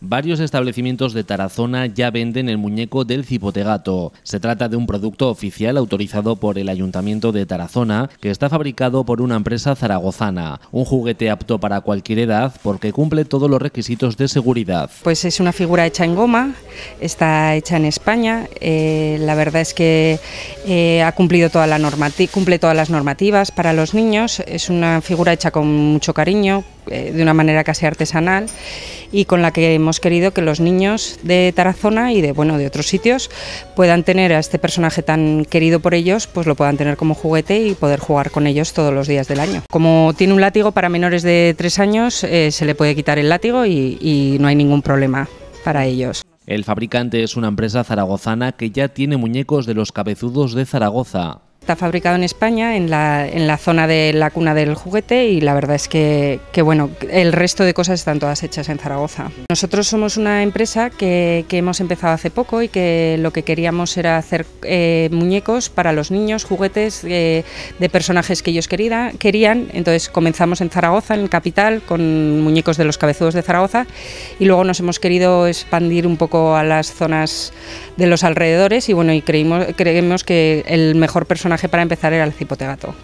Varios establecimientos de Tarazona ya venden el muñeco del cipotegato. Se trata de un producto oficial autorizado por el Ayuntamiento de Tarazona que está fabricado por una empresa zaragozana. Un juguete apto para cualquier edad porque cumple todos los requisitos de seguridad. Pues es una figura hecha en goma está hecha en España. Eh, la verdad es que eh, ha cumplido toda la cumple todas las normativas para los niños. Es una figura hecha con mucho cariño, eh, de una manera casi artesanal y con la que hemos querido que los niños de Tarazona y de bueno de otros sitios puedan tener a este personaje tan querido por ellos, pues lo puedan tener como juguete y poder jugar con ellos todos los días del año. Como tiene un látigo para menores de tres años, se le puede quitar el látigo y no hay ningún problema para ellos. El fabricante es una empresa zaragozana que ya tiene muñecos de los cabezudos de Zaragoza, Está fabricado en España, en la, en la zona de la cuna del juguete y la verdad es que, que, bueno, el resto de cosas están todas hechas en Zaragoza. Nosotros somos una empresa que, que hemos empezado hace poco y que lo que queríamos era hacer eh, muñecos para los niños, juguetes eh, de personajes que ellos querida, querían. Entonces comenzamos en Zaragoza, en Capital, con muñecos de los cabezudos de Zaragoza y luego nos hemos querido expandir un poco a las zonas de los alrededores y bueno, y creímos, creemos que el mejor personaje para empezar era el cipotegato.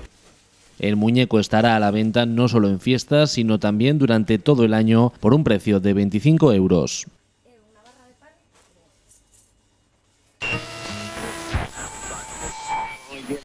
El muñeco estará a la venta no solo en fiestas, sino también durante todo el año por un precio de 25 euros.